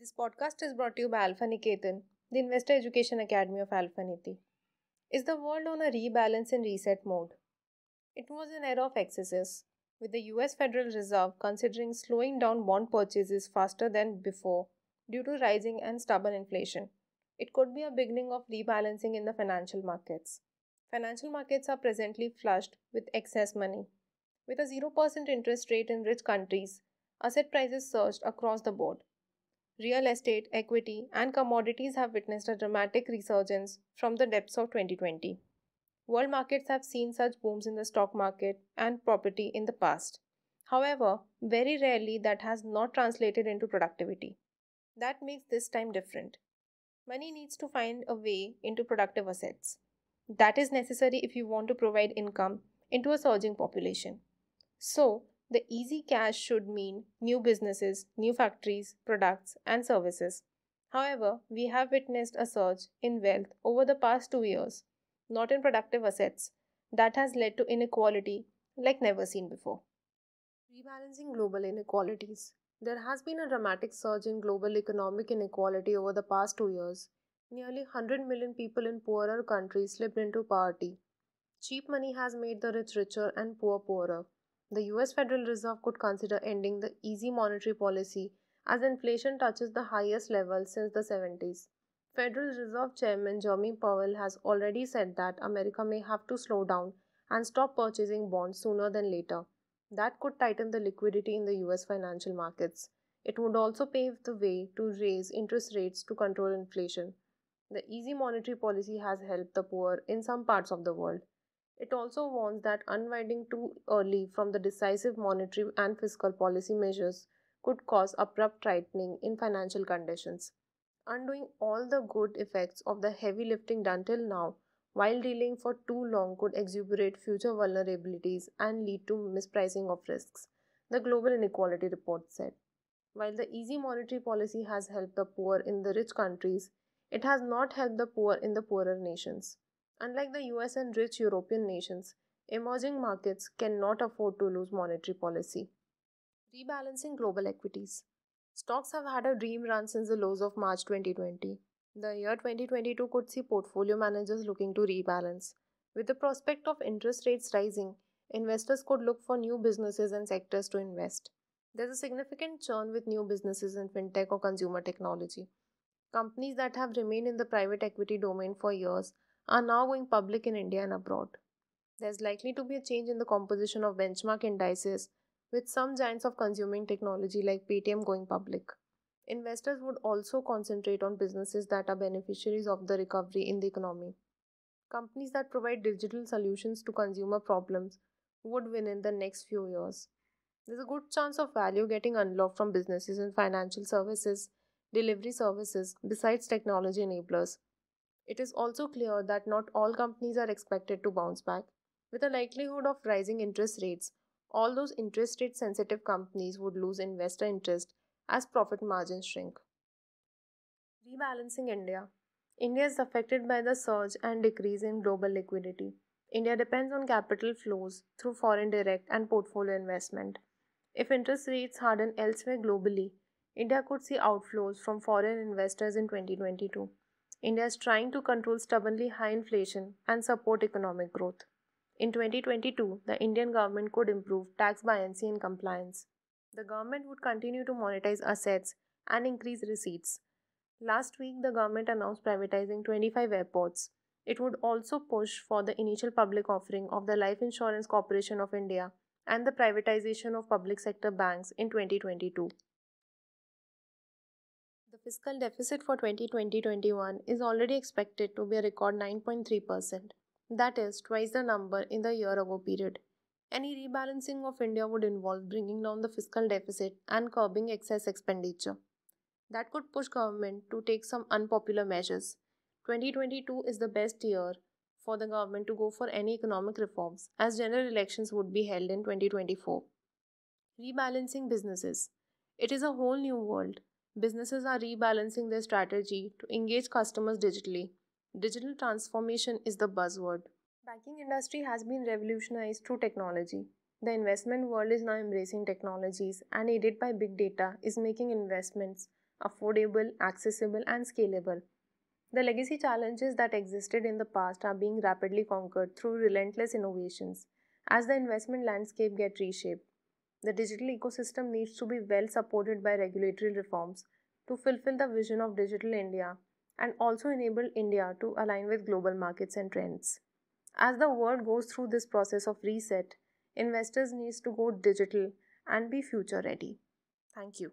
This podcast is brought to you by Alpha Niketan, the Investor Education Academy of Alpha Niti. Is the world on a rebalance and reset mode? It was an era of excesses, with the US Federal Reserve considering slowing down bond purchases faster than before due to rising and stubborn inflation. It could be a beginning of rebalancing in the financial markets. Financial markets are presently flushed with excess money. With a 0% interest rate in rich countries, asset prices surged across the board real estate, equity, and commodities have witnessed a dramatic resurgence from the depths of 2020. World markets have seen such booms in the stock market and property in the past. However, very rarely that has not translated into productivity. That makes this time different. Money needs to find a way into productive assets. That is necessary if you want to provide income into a surging population. So, the easy cash should mean new businesses, new factories, products, and services. However, we have witnessed a surge in wealth over the past two years, not in productive assets, that has led to inequality like never seen before. Rebalancing global inequalities. There has been a dramatic surge in global economic inequality over the past two years. Nearly 100 million people in poorer countries slipped into poverty. Cheap money has made the rich richer and poor poorer. The US Federal Reserve could consider ending the easy monetary policy as inflation touches the highest level since the 70s. Federal Reserve Chairman Jerome Powell has already said that America may have to slow down and stop purchasing bonds sooner than later. That could tighten the liquidity in the US financial markets. It would also pave the way to raise interest rates to control inflation. The easy monetary policy has helped the poor in some parts of the world. It also warns that unwinding too early from the decisive monetary and fiscal policy measures could cause abrupt tightening in financial conditions, undoing all the good effects of the heavy lifting done till now while dealing for too long could exuberate future vulnerabilities and lead to mispricing of risks, the Global Inequality Report said. While the easy monetary policy has helped the poor in the rich countries, it has not helped the poor in the poorer nations. Unlike the US and rich European nations, emerging markets cannot afford to lose monetary policy. Rebalancing global equities. Stocks have had a dream run since the lows of March 2020. The year 2022 could see portfolio managers looking to rebalance. With the prospect of interest rates rising, investors could look for new businesses and sectors to invest. There's a significant churn with new businesses in fintech or consumer technology. Companies that have remained in the private equity domain for years are now going public in India and abroad. There's likely to be a change in the composition of benchmark indices, with some giants of consuming technology like Paytm going public. Investors would also concentrate on businesses that are beneficiaries of the recovery in the economy. Companies that provide digital solutions to consumer problems would win in the next few years. There's a good chance of value getting unlocked from businesses in financial services, delivery services, besides technology enablers, it is also clear that not all companies are expected to bounce back. With a likelihood of rising interest rates, all those interest rate sensitive companies would lose investor interest as profit margins shrink. Rebalancing India India is affected by the surge and decrease in global liquidity. India depends on capital flows through foreign direct and portfolio investment. If interest rates harden elsewhere globally, India could see outflows from foreign investors in 2022. India is trying to control stubbornly high inflation and support economic growth. In 2022, the Indian government could improve tax buoyancy and compliance. The government would continue to monetize assets and increase receipts. Last week, the government announced privatizing 25 airports. It would also push for the initial public offering of the Life Insurance Corporation of India and the privatization of public sector banks in 2022 fiscal deficit for 2020-21 is already expected to be a record 9.3%, that is twice the number in the year ago period. Any rebalancing of India would involve bringing down the fiscal deficit and curbing excess expenditure. That could push government to take some unpopular measures. 2022 is the best year for the government to go for any economic reforms as general elections would be held in 2024. Rebalancing businesses. It is a whole new world businesses are rebalancing their strategy to engage customers digitally. Digital transformation is the buzzword. Banking industry has been revolutionized through technology. The investment world is now embracing technologies and aided by big data is making investments affordable, accessible and scalable. The legacy challenges that existed in the past are being rapidly conquered through relentless innovations as the investment landscape gets reshaped. The digital ecosystem needs to be well supported by regulatory reforms to fulfill the vision of Digital India and also enable India to align with global markets and trends. As the world goes through this process of reset, investors need to go digital and be future ready. Thank you.